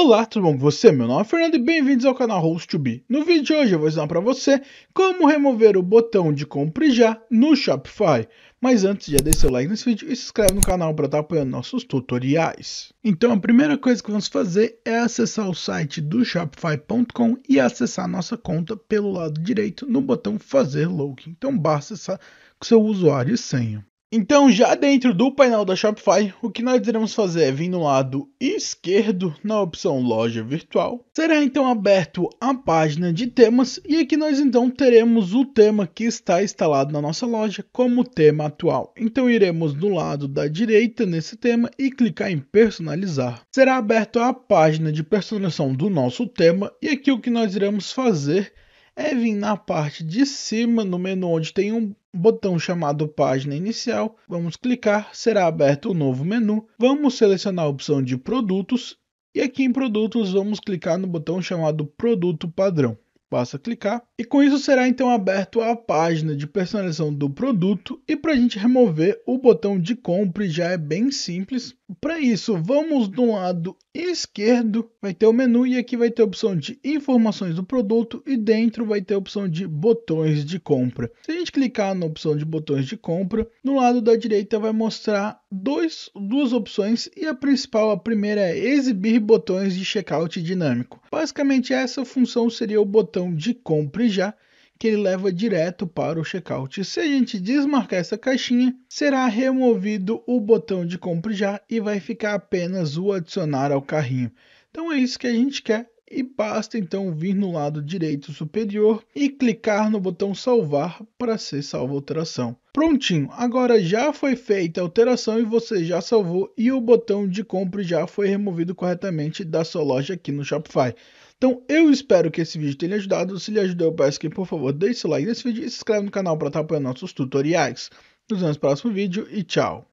Olá, tudo bom com você? Meu nome é Fernando e bem-vindos ao canal Host2B. No vídeo de hoje eu vou ensinar para você como remover o botão de compre já no Shopify. Mas antes, já deixa seu like nesse vídeo e se inscreve no canal para estar tá apoiando nossos tutoriais. Então a primeira coisa que vamos fazer é acessar o site do Shopify.com e acessar nossa conta pelo lado direito no botão fazer login. Então basta acessar com seu usuário e senha. Então, já dentro do painel da Shopify, o que nós iremos fazer é vir no lado esquerdo, na opção Loja Virtual. Será então aberto a página de temas e aqui nós então teremos o tema que está instalado na nossa loja como tema atual. Então, iremos no lado da direita nesse tema e clicar em Personalizar. Será aberto a página de personalização do nosso tema e aqui o que nós iremos fazer é vir na parte de cima no menu onde tem um botão chamado página inicial, vamos clicar, será aberto um novo menu, vamos selecionar a opção de produtos e aqui em produtos vamos clicar no botão chamado produto padrão. Basta clicar e com isso será então aberto a página de personalização do produto e para a gente remover o botão de compra já é bem simples. Para isso vamos do lado esquerdo, vai ter o menu e aqui vai ter a opção de informações do produto e dentro vai ter a opção de botões de compra. Se a gente clicar na opção de botões de compra, no lado da direita vai mostrar dois, duas opções e a principal, a primeira é exibir botões de checkout dinâmico. Basicamente essa função seria o botão de compre já, que ele leva direto para o checkout. Se a gente desmarcar essa caixinha, será removido o botão de compre já e vai ficar apenas o adicionar ao carrinho. Então é isso que a gente quer e basta então vir no lado direito superior e clicar no botão salvar para ser salva a alteração. Prontinho, agora já foi feita a alteração e você já salvou e o botão de compra já foi removido corretamente da sua loja aqui no Shopify. Então eu espero que esse vídeo tenha ajudado, se lhe ajudou eu peço que por favor deixe seu like nesse vídeo e se inscreve no canal para estar apoiando nossos tutoriais. Nos vemos no próximo vídeo e tchau!